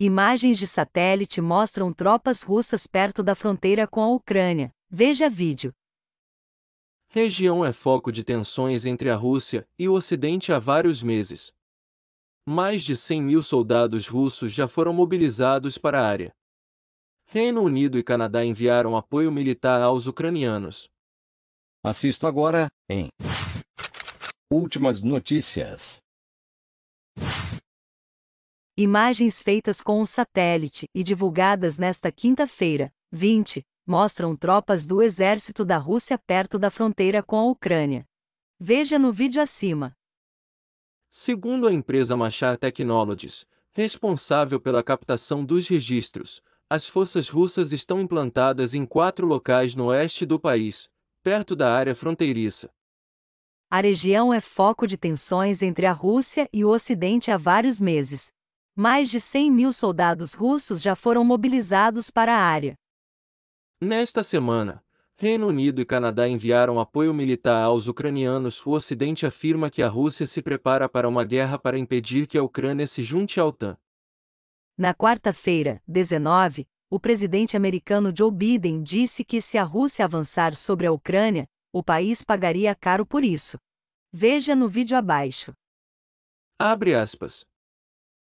Imagens de satélite mostram tropas russas perto da fronteira com a Ucrânia. Veja vídeo. Região é foco de tensões entre a Rússia e o Ocidente há vários meses. Mais de 100 mil soldados russos já foram mobilizados para a área. Reino Unido e Canadá enviaram apoio militar aos ucranianos. Assista agora em Últimas notícias. Imagens feitas com um satélite e divulgadas nesta quinta-feira, 20, mostram tropas do exército da Rússia perto da fronteira com a Ucrânia. Veja no vídeo acima. Segundo a empresa Machar Technologies, responsável pela captação dos registros, as forças russas estão implantadas em quatro locais no oeste do país, perto da área fronteiriça. A região é foco de tensões entre a Rússia e o Ocidente há vários meses, mais de 100 mil soldados russos já foram mobilizados para a área. Nesta semana, Reino Unido e Canadá enviaram apoio militar aos ucranianos. O Ocidente afirma que a Rússia se prepara para uma guerra para impedir que a Ucrânia se junte à OTAN. Na quarta-feira, 19, o presidente americano Joe Biden disse que se a Rússia avançar sobre a Ucrânia, o país pagaria caro por isso. Veja no vídeo abaixo. Abre aspas.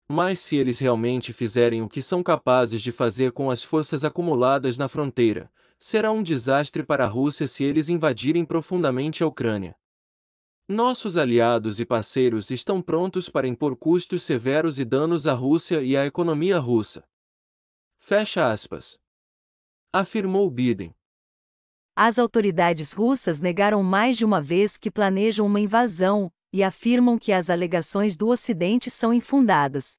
Mas se eles realmente fizerem o que são capazes de fazer com as forças acumuladas na fronteira, será um desastre para a Rússia se eles invadirem profundamente a Ucrânia. Nossos aliados e parceiros estão prontos para impor custos severos e danos à Rússia e à economia russa. Fecha aspas. Afirmou Biden. As autoridades russas negaram mais de uma vez que planejam uma invasão, e afirmam que as alegações do Ocidente são infundadas.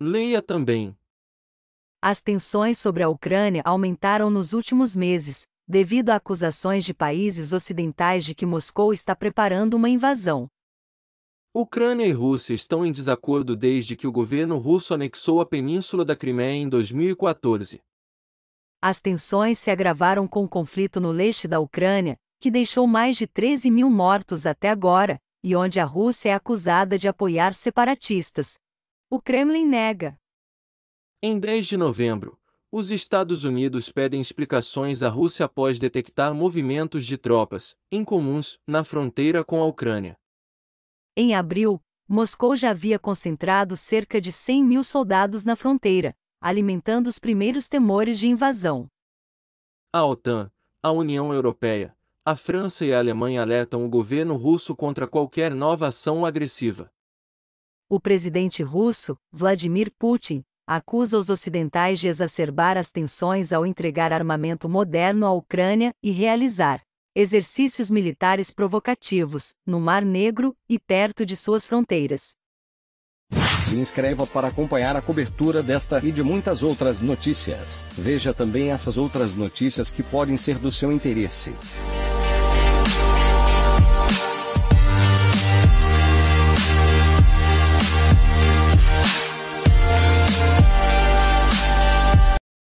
Leia também. As tensões sobre a Ucrânia aumentaram nos últimos meses, devido a acusações de países ocidentais de que Moscou está preparando uma invasão. Ucrânia e Rússia estão em desacordo desde que o governo russo anexou a península da Crimeia em 2014. As tensões se agravaram com o conflito no leste da Ucrânia, que deixou mais de 13 mil mortos até agora, e onde a Rússia é acusada de apoiar separatistas. O Kremlin nega. Em 10 de novembro, os Estados Unidos pedem explicações à Rússia após detectar movimentos de tropas incomuns na fronteira com a Ucrânia. Em abril, Moscou já havia concentrado cerca de 100 mil soldados na fronteira, alimentando os primeiros temores de invasão. A OTAN, a União Europeia, a França e a Alemanha alertam o governo russo contra qualquer nova ação agressiva. O presidente russo, Vladimir Putin, acusa os ocidentais de exacerbar as tensões ao entregar armamento moderno à Ucrânia e realizar exercícios militares provocativos no Mar Negro e perto de suas fronteiras. Se inscreva para acompanhar a cobertura desta e de muitas outras notícias. Veja também essas outras notícias que podem ser do seu interesse.